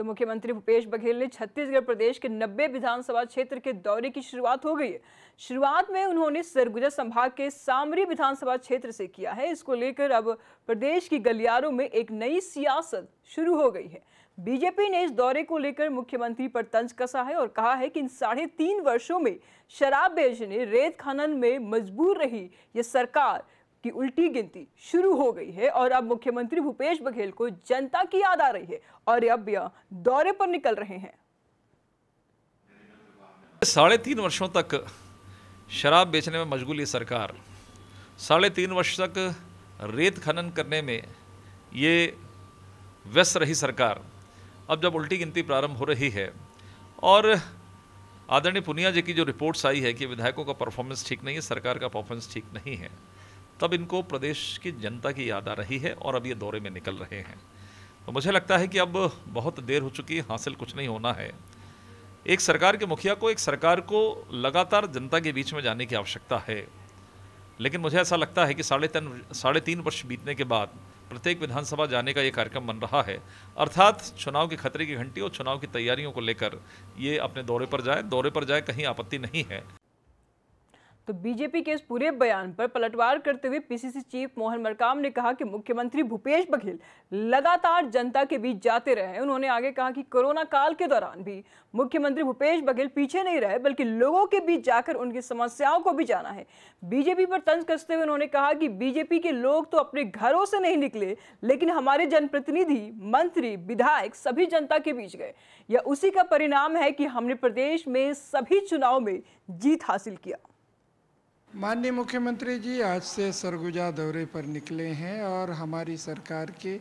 तो मुख्यमंत्री भूपेश बघेल ने छत्तीसगढ़ प्रदेश के नब्बे विधानसभा क्षेत्र के दौरे की शुरुआत हो गई है शुरुआत में उन्होंने सरगुजा संभाग के सामरी विधानसभा क्षेत्र से किया है इसको लेकर अब प्रदेश की गलियारों में एक नई सियासत शुरू हो गई है बीजेपी ने इस दौरे को लेकर मुख्यमंत्री पर तंज कसा है और कहा है कि इन साढ़े तीन वर्षों में शराब बेचने रेत खनन में मजबूर रही ये सरकार की उल्टी गिनती शुरू हो गई है और अब मुख्यमंत्री भूपेश बघेल को जनता की याद आ रही है और अब यह दौरे पर निकल रहे हैं साढ़े तीन वर्षों तक शराब बेचने में मशगूल ये सरकार साढ़े तीन वर्ष तक रेत खनन करने में ये व्यस्त रही सरकार अब जब उल्टी गिनती प्रारंभ हो रही है और आदरणीय पुनिया जी की जो रिपोर्ट्स आई है कि विधायकों का परफॉर्मेंस ठीक नहीं है सरकार का परफॉर्मेंस ठीक नहीं है तब इनको प्रदेश की जनता की याद आ रही है और अब ये दौरे में निकल रहे हैं तो मुझे लगता है कि अब बहुत देर हो चुकी है हासिल कुछ नहीं होना है एक सरकार के मुखिया को एक सरकार को लगातार जनता के बीच में जाने की आवश्यकता है लेकिन मुझे ऐसा लगता है कि साढ़े तीन साढ़े तीन वर्ष बीतने के बाद प्रत्येक विधानसभा जाने का ये कार्यक्रम बन रहा है अर्थात चुनाव के खतरे की घंटी और चुनाव की तैयारियों को लेकर ये अपने दौरे पर जाए दौरे पर जाए कहीं आपत्ति नहीं है तो बीजेपी के इस पूरे बयान पर पलटवार करते हुए पीसीसी चीफ मोहन मरकाम ने कहा कि मुख्यमंत्री भूपेश बघेल लगातार जनता के बीच जाते रहे उन्होंने आगे कहा कि कोरोना काल के दौरान भी मुख्यमंत्री भूपेश बघेल पीछे नहीं रहे बल्कि लोगों के बीच जाकर उनकी समस्याओं को भी जाना है बीजेपी पर तंज कसते हुए उन्होंने कहा कि बीजेपी के लोग तो अपने घरों से नहीं निकले लेकिन हमारे जनप्रतिनिधि मंत्री विधायक सभी जनता के बीच गए यह उसी का परिणाम है कि हमने प्रदेश में सभी चुनाव में जीत हासिल किया माननीय मुख्यमंत्री जी आज से सरगुजा दौरे पर निकले हैं और हमारी सरकार के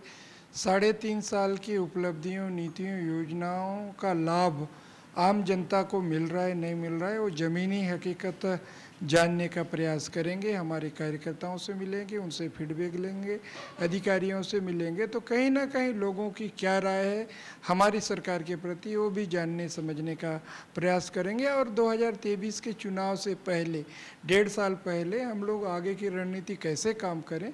साढ़े तीन साल की उपलब्धियों नीतियों योजनाओं का लाभ आम जनता को मिल रहा है नहीं मिल रहा है वो ज़मीनी हकीकत जानने का प्रयास करेंगे हमारे कार्यकर्ताओं से मिलेंगे उनसे फीडबैक लेंगे अधिकारियों से मिलेंगे तो कहीं ना कहीं लोगों की क्या राय है हमारी सरकार के प्रति वो भी जानने समझने का प्रयास करेंगे और 2023 के चुनाव से पहले डेढ़ साल पहले हम लोग आगे की रणनीति कैसे काम करें